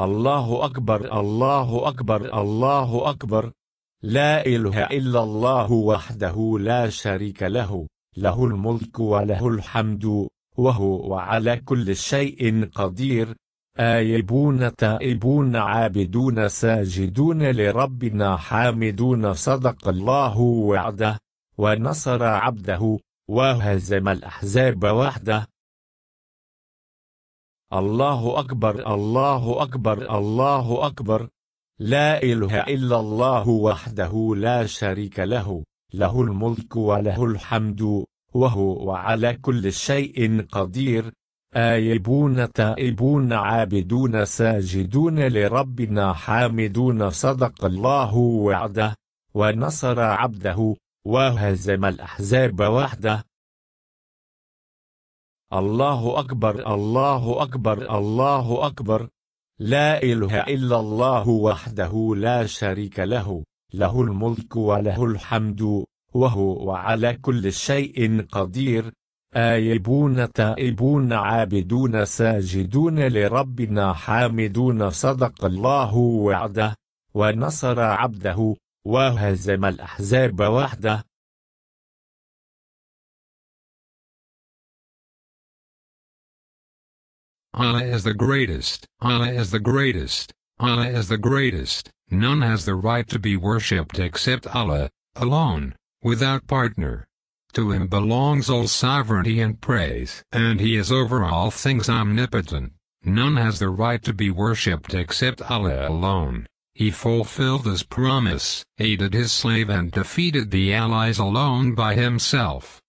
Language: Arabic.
الله أكبر الله أكبر الله أكبر لا إله إلا الله وحده لا شريك له له الملك وله الحمد وهو على كل شيء قدير آيبون تائبون عابدون ساجدون لربنا حامدون صدق الله وعده ونصر عبده وهزم الأحزاب وحده الله أكبر الله أكبر الله أكبر لا إله إلا الله وحده لا شريك له له الملك وله الحمد وهو على كل شيء قدير آيبون تائبون عابدون ساجدون لربنا حامدون صدق الله وعده ونصر عبده وهزم الأحزاب وحده الله أكبر الله أكبر الله أكبر لا إله إلا الله وحده لا شريك له له الملك وله الحمد وهو على كل شيء قدير آيبون تائبون عابدون ساجدون لربنا حامدون صدق الله وعده ونصر عبده وهزم الأحزاب وحده Allah is the greatest, Allah is the greatest, Allah is the greatest, none has the right to be worshipped except Allah, alone, without partner. To him belongs all sovereignty and praise, and he is over all things omnipotent. None has the right to be worshipped except Allah alone. He fulfilled his promise, aided his slave and defeated the allies alone by himself.